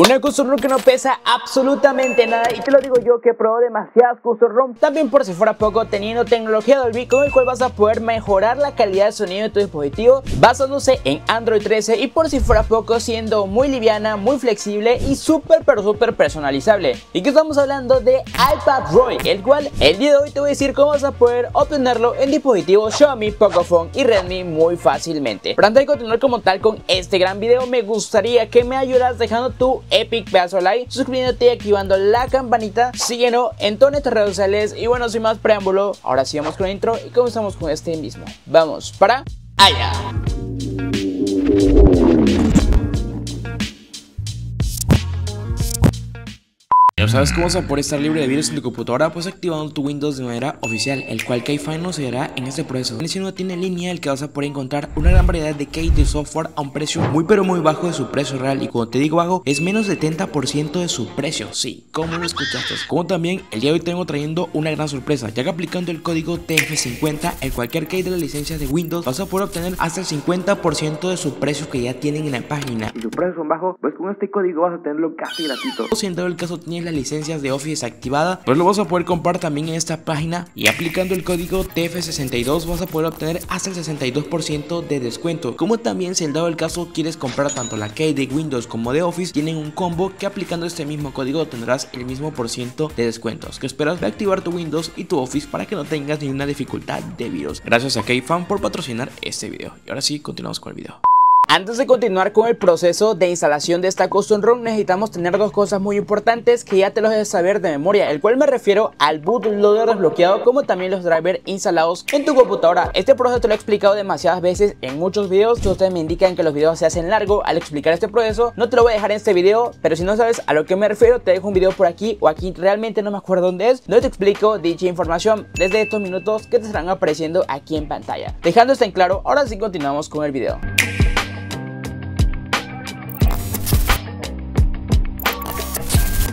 Una custom room que no pesa absolutamente nada y te lo digo yo que probó demasiadas custom ROM. También por si fuera poco teniendo tecnología Dolby con el cual vas a poder mejorar la calidad de sonido de tu dispositivo basándose en Android 13 y por si fuera poco siendo muy liviana, muy flexible y súper pero súper personalizable. Y que estamos hablando de iPad Roy, el cual el día de hoy te voy a decir cómo vas a poder obtenerlo en dispositivos Xiaomi, Pocophone y Redmi muy fácilmente. Pero antes de continuar como tal con este gran video me gustaría que me ayudas dejando tu epic pedazo de like, suscribiéndote y activando la campanita, síguenos en todas nuestras redes sociales y bueno, sin más preámbulo, ahora sí vamos con el intro y comenzamos con este mismo. Vamos para allá. ¿Sabes cómo mm. a poder estar libre de virus en tu computadora? Pues activando tu Windows de manera oficial, el cual no se ayudará en este proceso. Si no tiene línea, el que vas a poder encontrar una gran variedad de key de software a un precio muy pero muy bajo de su precio real. Y cuando te digo bajo, es menos de 70% de su precio. Sí, como lo escuchaste. Como también, el día de hoy tengo trayendo una gran sorpresa, ya que aplicando el código TF50 en cualquier key de la licencia de Windows, vas a poder obtener hasta el 50% de su precio que ya tienen en la página. Y su precio son bajos, pues con este código vas a tenerlo casi gratuito. Si en dado el caso tienes licencias de Office activada, pues lo vas a poder comprar también en esta página y aplicando el código TF62 vas a poder obtener hasta el 62% de descuento. Como también si el dado el caso quieres comprar tanto la key de Windows como de Office, tienen un combo que aplicando este mismo código tendrás el mismo por ciento de descuentos. Que esperas de activar tu Windows y tu Office para que no tengas ninguna dificultad de virus. Gracias a KeyFan por patrocinar este video. Y ahora sí, continuamos con el video. Antes de continuar con el proceso de instalación de esta Custom ROM necesitamos tener dos cosas muy importantes que ya te los debes saber de memoria, el cual me refiero al bootloader desbloqueado como también los drivers instalados en tu computadora. Este proceso te lo he explicado demasiadas veces en muchos videos, si ustedes me indican que los videos se hacen largo al explicar este proceso, no te lo voy a dejar en este video, pero si no sabes a lo que me refiero te dejo un video por aquí o aquí, realmente no me acuerdo dónde es, No te explico dicha información desde estos minutos que te estarán apareciendo aquí en pantalla. Dejando esto en claro, ahora sí continuamos con el video.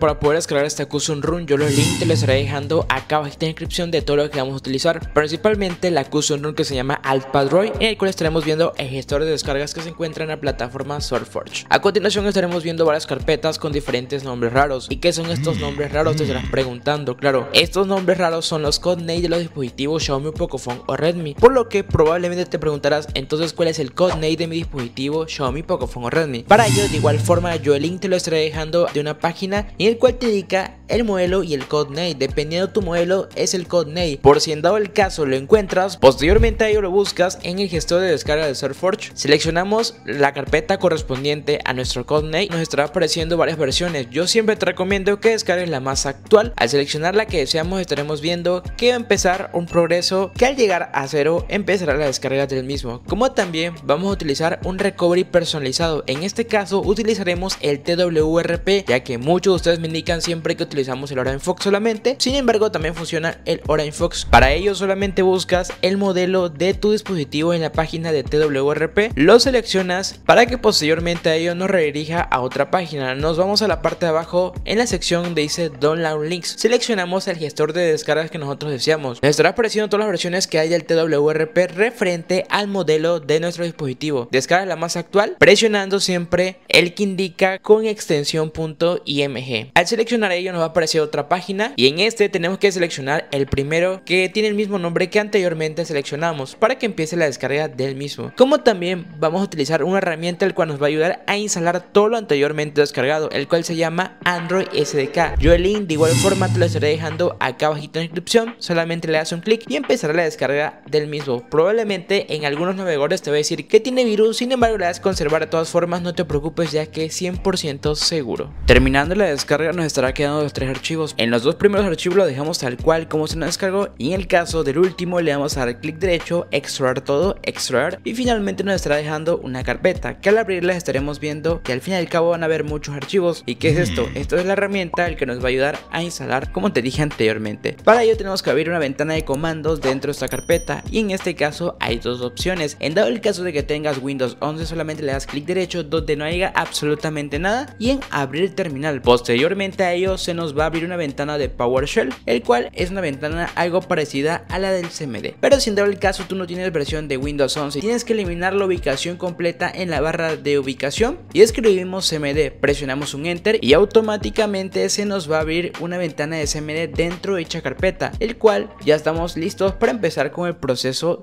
para poder escalar esta custom run yo los link te lo estaré dejando acá abajo en la descripción de todo lo que vamos a utilizar. Principalmente la custom run que se llama Alpadroid. en el cual estaremos viendo el gestor de descargas que se encuentra en la plataforma SourceForge. A continuación estaremos viendo varias carpetas con diferentes nombres raros. ¿Y qué son estos nombres raros? Te estarás preguntando, claro. Estos nombres raros son los codenames de los dispositivos Xiaomi, Pocophone o Redmi. Por lo que probablemente te preguntarás entonces cuál es el codename de mi dispositivo Xiaomi, Pocophone o Redmi. Para ello de igual forma yo el link te lo estaré dejando de una página y el cual te indica el modelo y el codename. Dependiendo de tu modelo es el codename. Por si en dado el caso lo encuentras, posteriormente a ello lo buscas en el gestor de descarga de surforge Seleccionamos la carpeta correspondiente a nuestro codename. Nos estará apareciendo varias versiones. Yo siempre te recomiendo que descargues la más actual. Al seleccionar la que deseamos estaremos viendo que va a empezar un progreso que al llegar a cero empezará la descarga del mismo. Como también vamos a utilizar un recovery personalizado. En este caso utilizaremos el TWRP ya que muchos de ustedes me indican siempre que utilizamos el Orange Fox solamente. Sin embargo, también funciona el Orange Fox. Para ello solamente buscas el modelo de tu dispositivo en la página de TWRP, lo seleccionas para que posteriormente a ello nos redirija a otra página. Nos vamos a la parte de abajo en la sección donde dice Download Links. Seleccionamos el gestor de descargas que nosotros deseamos. Nos estará apareciendo todas las versiones que hay del TWRP referente al modelo de nuestro dispositivo. Descarga la más actual presionando siempre el que indica con extensión .img. Al seleccionar ello nos va a aparecer otra página y en este tenemos que seleccionar el primero que tiene el mismo nombre que anteriormente seleccionamos para que empiece la descarga del mismo. Como también vamos a utilizar una herramienta el cual nos va a ayudar a instalar todo lo anteriormente descargado, el cual se llama Android SDK. Yo el link de igual forma te lo estaré dejando acá abajito en la descripción, solamente le das un clic y empezará la descarga del mismo. Probablemente en algunos navegadores te va a decir que tiene virus, sin embargo le das conservar de todas formas, no te preocupes ya que es 100% seguro. Terminando la descarga nos estará quedando los tres archivos. En los dos primeros archivos lo dejamos tal cual como se nos descargó y en el caso del último le vamos a dar clic derecho, extraer todo, extraer y finalmente nos estará dejando una carpeta que al abrirla estaremos viendo que al fin y al cabo van a haber muchos archivos. ¿Y qué es mm. esto? Esto es la herramienta el que nos va a ayudar a instalar como te dije anteriormente. Para ello tenemos que abrir una ventana de comandos dentro de esta carpeta y en este caso hay dos opciones. En dado el caso de que tengas Windows 11 solamente le das clic derecho donde no haya absolutamente nada y en abrir terminal. posterior Posteriormente a ello se nos va a abrir una ventana de PowerShell, el cual es una ventana algo parecida a la del CMD. Pero si en el caso tú no tienes versión de Windows 11, tienes que eliminar la ubicación completa en la barra de ubicación y escribimos CMD, presionamos un enter y automáticamente se nos va a abrir una ventana de CMD dentro de dicha carpeta, el cual ya estamos listos para empezar con el proceso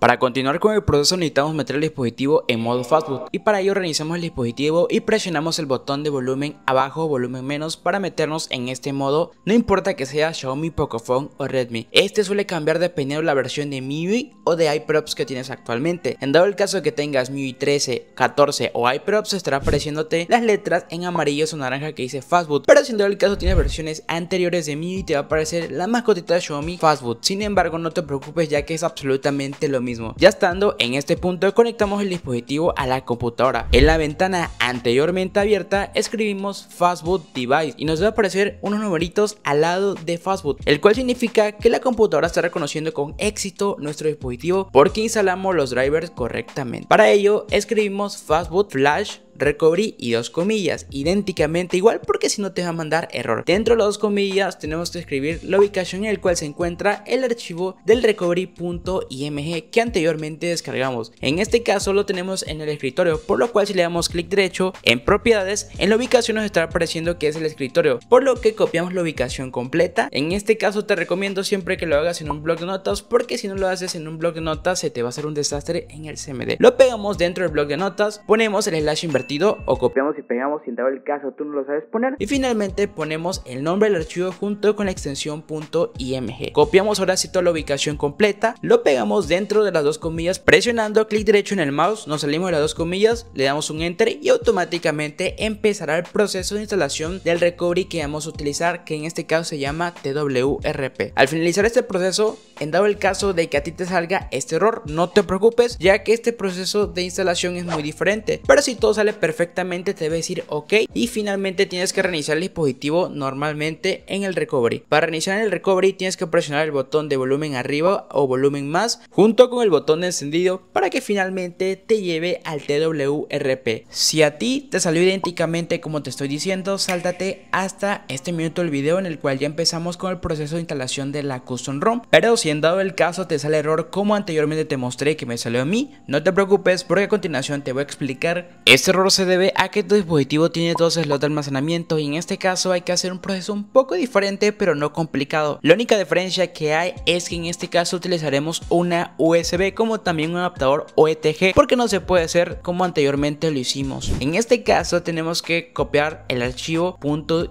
Para continuar con el proceso necesitamos meter el dispositivo en modo fastboot y para ello reiniciamos el dispositivo y presionamos el botón de volumen abajo volumen menos para meternos en este modo, no importa que sea Xiaomi, Pocophone o Redmi. Este suele cambiar dependiendo de la versión de MIUI o de iProps que tienes actualmente. En dado el caso que tengas MIUI 13, 14 o iProps estará apareciéndote las letras en amarillo o naranja que dice fastboot, pero si en dado el caso tienes versiones anteriores de MIUI te va a aparecer la mascotita de Xiaomi fastboot. Sin embargo no te preocupes ya que es absolutamente lo mismo ya estando en este punto conectamos el dispositivo a la computadora. En la ventana anteriormente abierta escribimos fastboot device y nos va a aparecer unos numeritos al lado de fastboot, el cual significa que la computadora está reconociendo con éxito nuestro dispositivo porque instalamos los drivers correctamente. Para ello escribimos fastboot flash recovery y dos comillas, idénticamente igual porque si no te va a mandar error. Dentro de las dos comillas tenemos que escribir la ubicación en el cual se encuentra el archivo del recovery.img que anteriormente descargamos. En este caso lo tenemos en el escritorio, por lo cual si le damos clic derecho en propiedades, en la ubicación nos estará apareciendo que es el escritorio, por lo que copiamos la ubicación completa. En este caso te recomiendo siempre que lo hagas en un blog de notas porque si no lo haces en un blog de notas se te va a hacer un desastre en el CMD. Lo pegamos dentro del blog de notas, ponemos el slash invertido o copiamos y pegamos sin dar el caso, tú no lo sabes poner. Y finalmente ponemos el nombre del archivo junto con la extensión .img. Copiamos ahora sí toda la ubicación completa, lo pegamos dentro de las dos comillas, presionando clic derecho en el mouse, nos salimos de las dos comillas, le damos un enter y automáticamente empezará el proceso de instalación del recovery que vamos a utilizar, que en este caso se llama TWRP. Al finalizar este proceso, en dado el caso de que a ti te salga este error, no te preocupes, ya que este proceso de instalación es muy diferente. Pero si todo sale perfectamente te debe decir ok y finalmente tienes que reiniciar el dispositivo normalmente en el recovery. Para reiniciar el recovery tienes que presionar el botón de volumen arriba o volumen más junto con el botón de encendido para que finalmente te lleve al TWRP. Si a ti te salió idénticamente como te estoy diciendo, sáltate hasta este minuto del video en el cual ya empezamos con el proceso de instalación de la custom ROM. Pero si en dado el caso te sale error como anteriormente te mostré que me salió a mí, no te preocupes porque a continuación te voy a explicar este error se debe a que tu dispositivo tiene dos slots de almacenamiento y en este caso hay que hacer un proceso un poco diferente pero no complicado. La única diferencia que hay es que en este caso utilizaremos una USB como también un adaptador OETG porque no se puede hacer como anteriormente lo hicimos. En este caso tenemos que copiar el archivo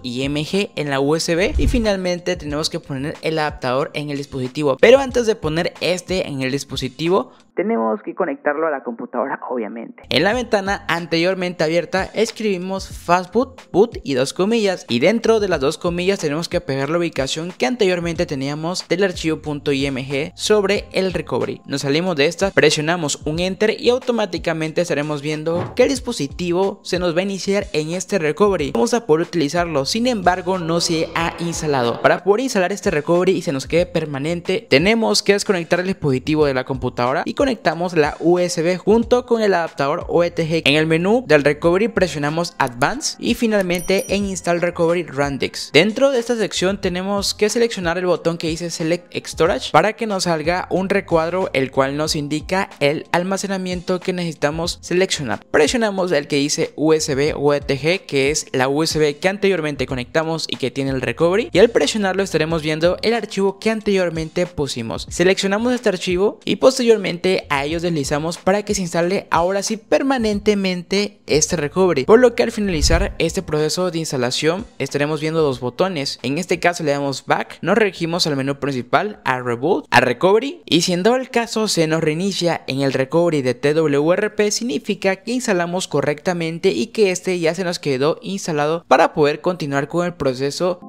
.img en la USB y finalmente tenemos que poner el adaptador en el dispositivo. Pero antes de poner este en el dispositivo tenemos que conectarlo a la computadora, obviamente. En la ventana anteriormente abierta escribimos fastboot, boot y dos comillas y dentro de las dos comillas tenemos que pegar la ubicación que anteriormente teníamos del archivo .img sobre el recovery. Nos salimos de esta, presionamos un enter y automáticamente estaremos viendo qué dispositivo se nos va a iniciar en este recovery. Vamos a poder utilizarlo, sin embargo no se ha instalado. Para poder instalar este recovery y se nos quede permanente, tenemos que desconectar el dispositivo de la computadora y con conectamos la USB junto con el adaptador OETG. En el menú del Recovery presionamos Advanced y finalmente en Install Recovery randex, Dentro de esta sección tenemos que seleccionar el botón que dice Select Storage para que nos salga un recuadro el cual nos indica el almacenamiento que necesitamos seleccionar. Presionamos el que dice USB OETG que es la USB que anteriormente conectamos y que tiene el recovery y al presionarlo estaremos viendo el archivo que anteriormente pusimos. Seleccionamos este archivo y posteriormente a ellos deslizamos para que se instale ahora sí permanentemente este recovery. Por lo que al finalizar este proceso de instalación estaremos viendo dos botones. En este caso le damos back, nos regimos al menú principal, a reboot, a recovery y siendo el caso se nos reinicia en el recovery de TWRP significa que instalamos correctamente y que este ya se nos quedó instalado para poder continuar con el proceso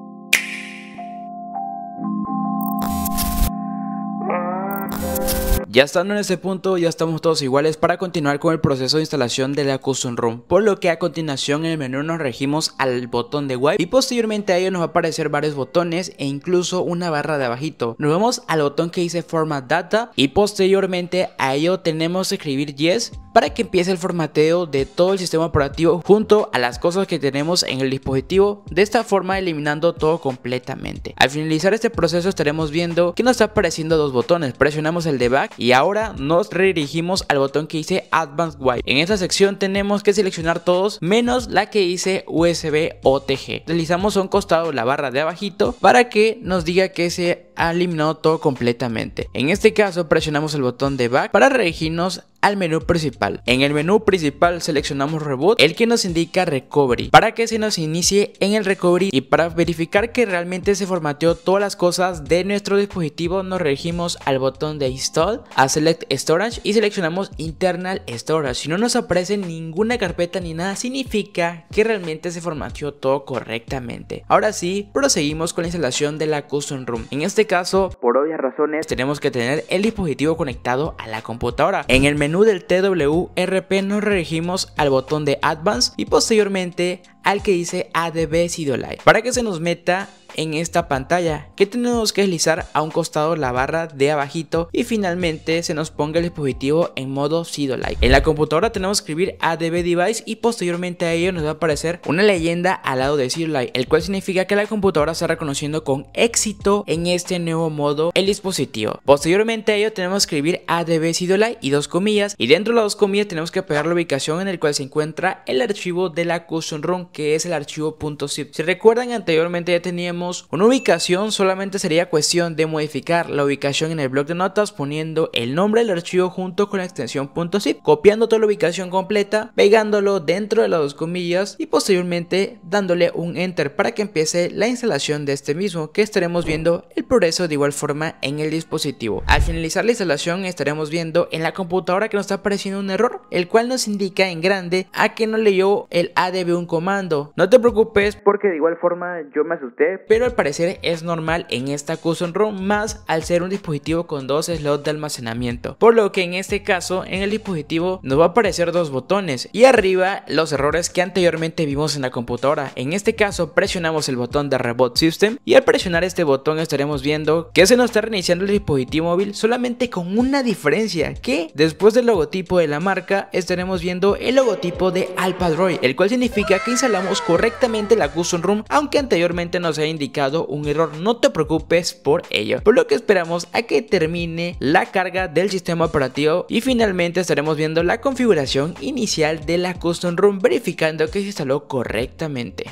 Ya estando en ese punto, ya estamos todos iguales para continuar con el proceso de instalación de la Custom Room, por lo que a continuación en el menú nos regimos al botón de Wipe y posteriormente a ello nos va a aparecer varios botones e incluso una barra de abajito. Nos vemos al botón que dice Format Data y posteriormente a ello tenemos que escribir Yes para que empiece el formateo de todo el sistema operativo junto a las cosas que tenemos en el dispositivo, de esta forma eliminando todo completamente. Al finalizar este proceso estaremos viendo que nos está apareciendo dos botones, presionamos el de Back y ahora nos redirigimos al botón que dice Advanced Wipe. En esta sección tenemos que seleccionar todos menos la que dice USB OTG. Realizamos a un costado la barra de abajito para que nos diga que se ha eliminado todo completamente. En este caso presionamos el botón de back para redirigirnos al menú principal. En el menú principal seleccionamos Reboot, el que nos indica Recovery, para que se nos inicie en el Recovery y para verificar que realmente se formateó todas las cosas de nuestro dispositivo nos regimos al botón de Install, a Select Storage y seleccionamos Internal Storage. Si no nos aparece ninguna carpeta ni nada, significa que realmente se formateó todo correctamente. Ahora sí, proseguimos con la instalación de la Custom Room. En este caso, por obvias razones, tenemos que tener el dispositivo conectado a la computadora. En el menú del TWRP nos regimos al botón de Advanced y posteriormente al que dice ADB Sidolite para que se nos meta en esta pantalla que tenemos que deslizar a un costado la barra de abajito y finalmente se nos ponga el dispositivo en modo Sidolite. En la computadora tenemos que escribir ADB device y posteriormente a ello nos va a aparecer una leyenda al lado de Sidolite, el cual significa que la computadora está reconociendo con éxito en este nuevo modo el dispositivo. Posteriormente a ello tenemos que escribir ADB Sidolite y dos comillas y dentro de las dos comillas tenemos que pegar la ubicación en el cual se encuentra el archivo de la custom ROM que es el archivo .zip. Si recuerdan anteriormente ya teníamos una ubicación, solamente sería cuestión de modificar la ubicación en el bloc de notas poniendo el nombre del archivo junto con la extensión .zip, copiando toda la ubicación completa, pegándolo dentro de las dos comillas y posteriormente dándole un enter para que empiece la instalación de este mismo, que estaremos viendo el progreso de igual forma en el dispositivo. Al finalizar la instalación estaremos viendo en la computadora que nos está apareciendo un error, el cual nos indica en grande a que no leyó el ADB un comando. No te preocupes porque de igual forma yo me asusté, pero al parecer es normal en esta Custom room más al ser un dispositivo con dos slots de almacenamiento, por lo que en este caso en el dispositivo nos va a aparecer dos botones y arriba los errores que anteriormente vimos en la computadora. En este caso presionamos el botón de Reboot System y al presionar este botón estaremos viendo que se nos está reiniciando el dispositivo móvil solamente con una diferencia que después del logotipo de la marca estaremos viendo el logotipo de Alpadroid, el cual significa que instalamos correctamente la Custom room aunque anteriormente nos haya indicado un error, no te preocupes por ello. Por lo que esperamos a que termine la carga del sistema operativo y finalmente estaremos viendo la configuración inicial de la Custom Room verificando que se instaló correctamente.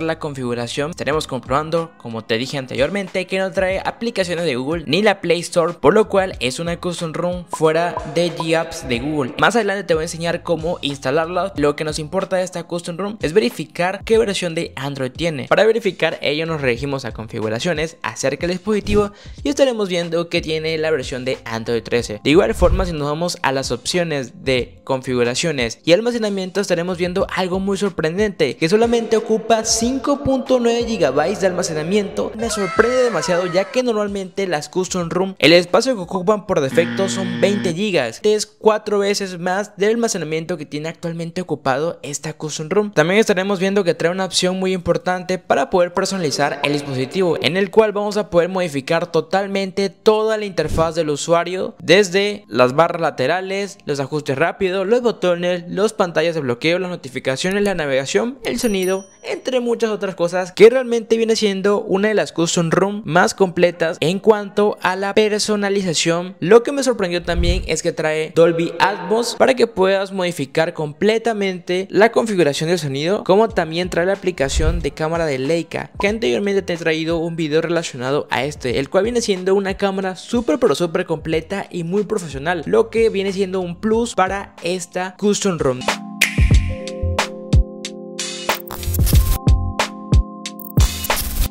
la configuración estaremos comprobando, como te dije anteriormente, que no trae aplicaciones de Google ni la Play Store, por lo cual es una custom Room fuera de g de Google. Más adelante te voy a enseñar cómo instalarla. Lo que nos importa de esta custom Room, es verificar qué versión de Android tiene. Para verificar ello nos regimos a configuraciones, acerca del dispositivo y estaremos viendo que tiene la versión de Android 13. De igual forma si nos vamos a las opciones de configuraciones y almacenamiento estaremos viendo algo muy sorprendente que solamente ocupa 5.9 GB de almacenamiento me sorprende demasiado ya que normalmente las Custom Room el espacio que ocupan por defecto son 20 GB, es 4 veces más del almacenamiento que tiene actualmente ocupado esta Custom Room. También estaremos viendo que trae una opción muy importante para poder personalizar el dispositivo en el cual vamos a poder modificar totalmente toda la interfaz del usuario desde las barras laterales, los ajustes rápidos, los botones, los pantallas de bloqueo, las notificaciones, la navegación, el sonido, entre muchas otras cosas que realmente viene siendo una de las custom room más completas en cuanto a la personalización. Lo que me sorprendió también es que trae Dolby Atmos para que puedas modificar completamente la configuración del sonido, como también trae la aplicación de cámara de Leica, que anteriormente te he traído un video relacionado a este, el cual viene siendo una cámara súper pero súper completa y muy profesional, lo que viene siendo un plus para esta custom room.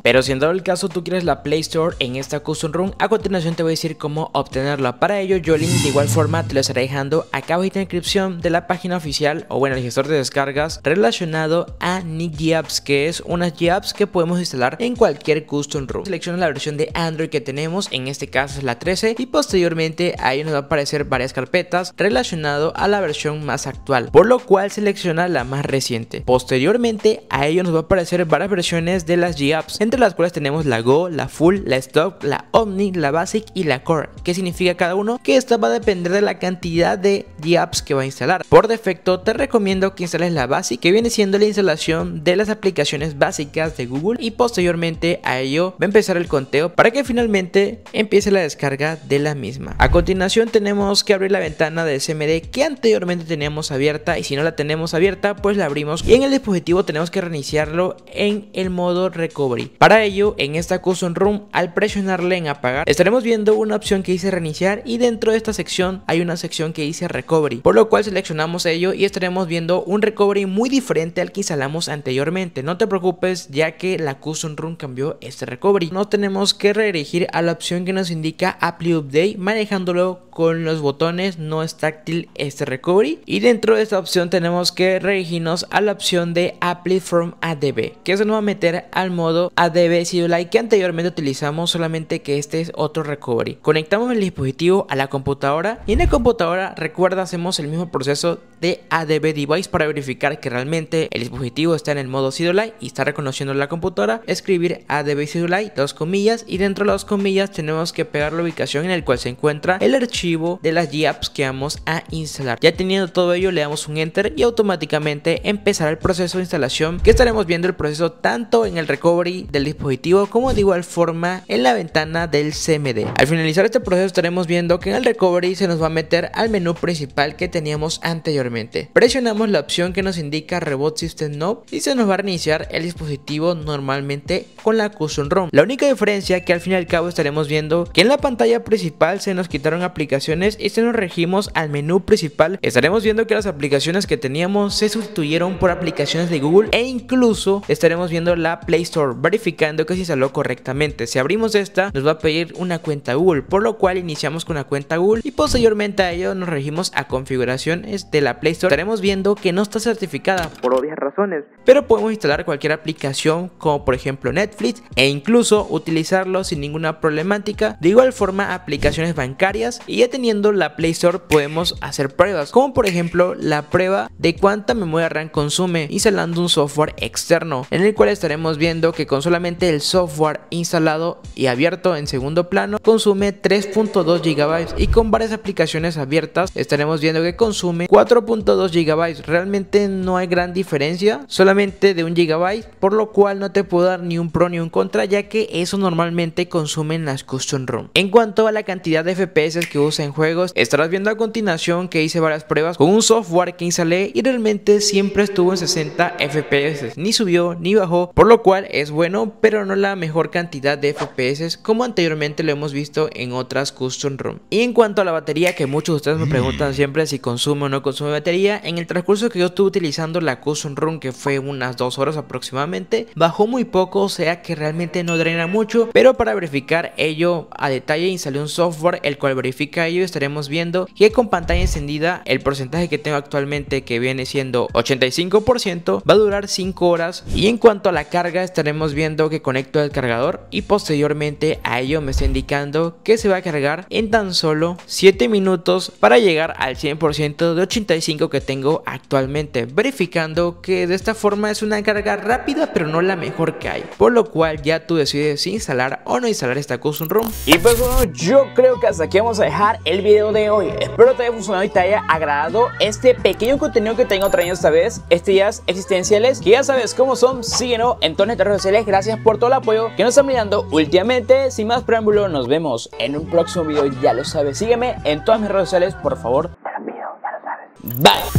Pero si en dado el caso tú quieres la Play Store en esta Custom Room, a continuación te voy a decir cómo obtenerla. Para ello yo link de igual forma te lo estaré dejando acá abajo en la descripción de la página oficial o bueno el gestor de descargas relacionado a Nick Apps que es unas apps que podemos instalar en cualquier Custom Room. Selecciona la versión de Android que tenemos, en este caso es la 13 y posteriormente a ello nos va a aparecer varias carpetas relacionado a la versión más actual, por lo cual selecciona la más reciente. Posteriormente a ello nos va a aparecer varias versiones de las Gapps, las cuales tenemos la Go, la Full, la Stock, la Omni, la Basic y la Core. ¿Qué significa cada uno? Que esto va a depender de la cantidad de apps que va a instalar. Por defecto te recomiendo que instales la Basic que viene siendo la instalación de las aplicaciones básicas de Google y posteriormente a ello va a empezar el conteo para que finalmente empiece la descarga de la misma. A continuación tenemos que abrir la ventana de SMD que anteriormente teníamos abierta y si no la tenemos abierta pues la abrimos y en el dispositivo tenemos que reiniciarlo en el modo recovery. Para ello, en esta Custom Room, al presionarle en apagar, estaremos viendo una opción que dice reiniciar y dentro de esta sección hay una sección que dice recovery, por lo cual seleccionamos ello y estaremos viendo un recovery muy diferente al que instalamos anteriormente. No te preocupes ya que la Custom Room cambió este recovery. No tenemos que redirigir a la opción que nos indica Apply Update manejándolo con los botones no es táctil este recovery y dentro de esta opción tenemos que redirigirnos a la opción de Apply from ADB que se nos va a meter al modo ADB ADB sideload que anteriormente utilizamos solamente que este es otro recovery. Conectamos el dispositivo a la computadora y en la computadora recuerda hacemos el mismo proceso de ADB device para verificar que realmente el dispositivo está en el modo sideload y está reconociendo la computadora, escribir ADB sideload dos comillas y dentro de las comillas tenemos que pegar la ubicación en el cual se encuentra el archivo de las GApps que vamos a instalar. Ya teniendo todo ello le damos un enter y automáticamente empezará el proceso de instalación que estaremos viendo el proceso tanto en el recovery de el dispositivo como de igual forma en la ventana del CMD. Al finalizar este proceso estaremos viendo que en el recovery se nos va a meter al menú principal que teníamos anteriormente. Presionamos la opción que nos indica Reboot System No y se nos va a reiniciar el dispositivo normalmente con la Custom ROM. La única diferencia que al fin y al cabo estaremos viendo que en la pantalla principal se nos quitaron aplicaciones y se nos regimos al menú principal. Estaremos viendo que las aplicaciones que teníamos se sustituyeron por aplicaciones de Google e incluso estaremos viendo la Play Store Verification que se instaló correctamente. Si abrimos esta, nos va a pedir una cuenta Google, por lo cual iniciamos con una cuenta Google y posteriormente a ello nos regimos a configuraciones de la Play Store. Estaremos viendo que no está certificada por obvias razones, pero podemos instalar cualquier aplicación como por ejemplo Netflix e incluso utilizarlo sin ninguna problemática. De igual forma, aplicaciones bancarias y ya teniendo la Play Store podemos hacer pruebas, como por ejemplo la prueba de cuánta memoria RAM consume instalando un software externo, en el cual estaremos viendo que consola el software instalado y abierto en segundo plano consume 3.2 GB y con varias aplicaciones abiertas estaremos viendo que consume 4.2 GB. Realmente no hay gran diferencia, solamente de un GB, por lo cual no te puedo dar ni un pro ni un contra ya que eso normalmente consumen las custom ROM. En cuanto a la cantidad de FPS que usa en juegos, estarás viendo a continuación que hice varias pruebas con un software que instalé y realmente siempre estuvo en 60 FPS, ni subió ni bajó, por lo cual es bueno pero no la mejor cantidad de FPS como anteriormente lo hemos visto en otras custom ROM. Y en cuanto a la batería, que muchos de ustedes me mm. preguntan siempre si consume o no consume batería, en el transcurso que yo estuve utilizando la custom ROM, que fue unas 2 horas aproximadamente, bajó muy poco, o sea que realmente no drena mucho, pero para verificar ello a detalle instalé un software el cual verifica ello y estaremos viendo que con pantalla encendida el porcentaje que tengo actualmente que viene siendo 85% va a durar 5 horas y en cuanto a la carga estaremos viendo que conecto el cargador y posteriormente a ello me está indicando que se va a cargar en tan solo 7 minutos para llegar al 100% de 85 que tengo actualmente, verificando que de esta forma es una carga rápida pero no la mejor que hay, por lo cual ya tú decides si instalar o no instalar esta Custom Room. Y pues bueno, yo creo que hasta aquí vamos a dejar el video de hoy, espero te haya funcionado y te haya agradado este pequeño contenido que tengo traído esta vez, este existenciales, que ya sabes cómo son, síguenos en todas nuestras redes sociales, gracias por todo el apoyo que nos están mirando últimamente. Sin más preámbulo, nos vemos en un próximo video, ya lo sabes. Sígueme en todas mis redes sociales, por favor. Te lo ya lo sabes. Bye.